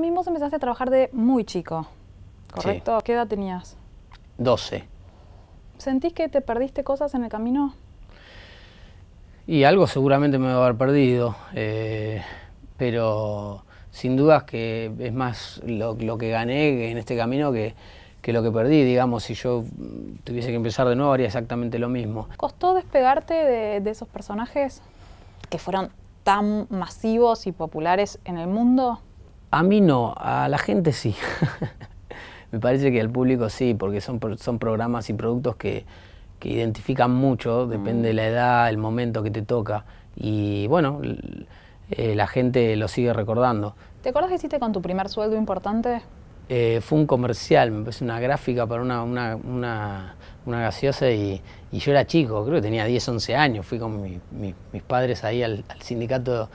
mí vos empezaste a trabajar de muy chico, ¿correcto? ¿Qué edad tenías? 12. ¿Sentís que te perdiste cosas en el camino? Y algo seguramente me va a haber perdido, eh, pero sin dudas que es más lo, que gané en este camino que, lo que perdí, digamos, si yo tuviese que empezar de nuevo haría exactamente lo mismo. ¿Costó despegarte de esos personajes que fueron tan masivos y populares en el mundo? A mí no, a la gente sí. Me parece que al público sí, porque son, son programas y productos que, identifican mucho, depende de mm. la edad, el momento que te toca. Y bueno, eh, la gente lo sigue recordando. ¿Te acuerdas que hiciste con tu primer sueldo importante? Eh, fue un comercial, me parece una gráfica para una, gaseosa y, yo era chico, creo que tenía 10, 11 años. Fui con mis padres ahí al sindicato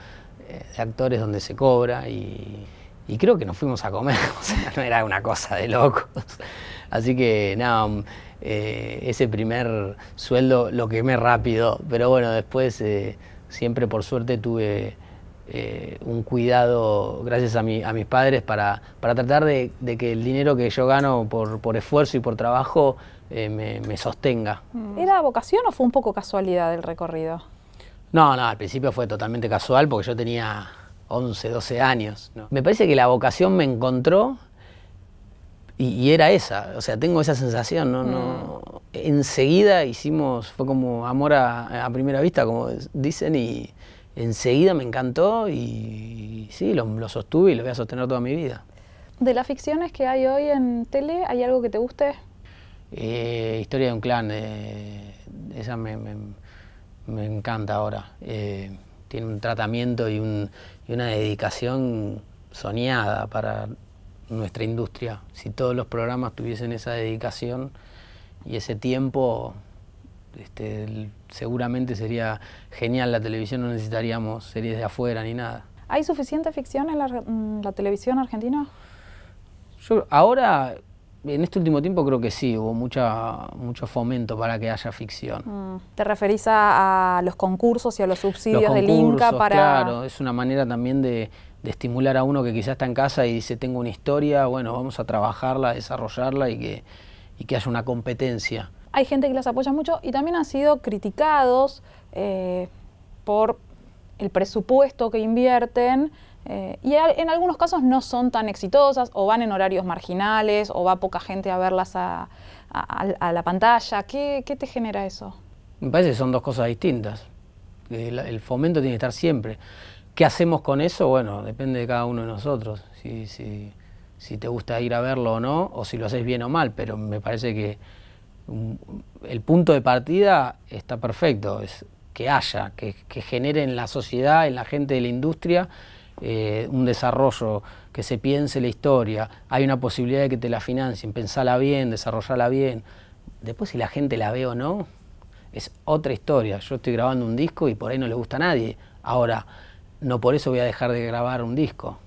eh, de actores donde se cobra y y creo que nos fuimos a comer, o sea, no era una cosa de locos. Así que nada, mm, eh, ese primer sueldo lo quemé rápido, pero bueno, después eh, siempre por suerte tuve eh, un cuidado, gracias a, mi, a mis padres, para, para tratar de, que el dinero que yo gano por, por esfuerzo y por trabajo me, me sostenga. Mm. ¿Era vocación o fue un poco casualidad el recorrido? No, no, al principio fue totalmente casual porque yo tenía 11, 12 años. Me parece que la vocación me encontró y, era esa, o sea, tengo esa sensación, ¿no? no mm. enseguida hicimos, fue como amor a, primera vista, como dicen, y enseguida me encantó y, sí, lo, sostuve y lo voy a sostener toda mi vida. ¿De las ficciones que hay hoy en tele, hay algo que te guste? Eh, Historia de un clan, eh, esa me, encanta ahora. Eh, tiene un tratamiento y, un, una dedicación soñada para nuestra industria. Si todos los programas tuviesen esa dedicación y ese tiempo, este, seguramente sería genial la televisión, no necesitaríamos series de afuera ni nada. ¿Hay suficiente ficción en la, televisión argentina? ahora en este último tiempo creo que sí, hubo mucha, mucho fomento para que haya ficción. Mm. ¿Te referís a, los concursos y a los subsidios del Inca para...? Claro, es una manera también de, estimular a uno que quizás está en casa y dice, tengo una historia, bueno, vamos a trabajarla, desarrollarla y que, que haya una competencia. Hay gente que las apoya mucho y también han sido criticados eh, por el presupuesto que invierten eh, y en algunos casos no son tan exitosas o van en horarios marginales o va poca gente a verlas a, la pantalla. ¿Qué, te genera eso? Me parece que son dos cosas distintas. El, fomento tiene que estar siempre. ¿Qué hacemos con eso? Bueno, depende de cada uno de nosotros, si, si, te gusta ir a verlo o no, o si lo haces bien o mal, pero me parece que mm, el punto de partida está perfecto que haya, que, genere en la sociedad, en la gente de la industria, eh, un desarrollo, que se piense la historia, hay una posibilidad de que te la financien, pensala bien, desarrollala bien. Después si la gente la ve o no, es otra historia. Yo estoy grabando un disco y por ahí no le gusta a nadie. Ahora, no por eso voy a dejar de grabar un disco.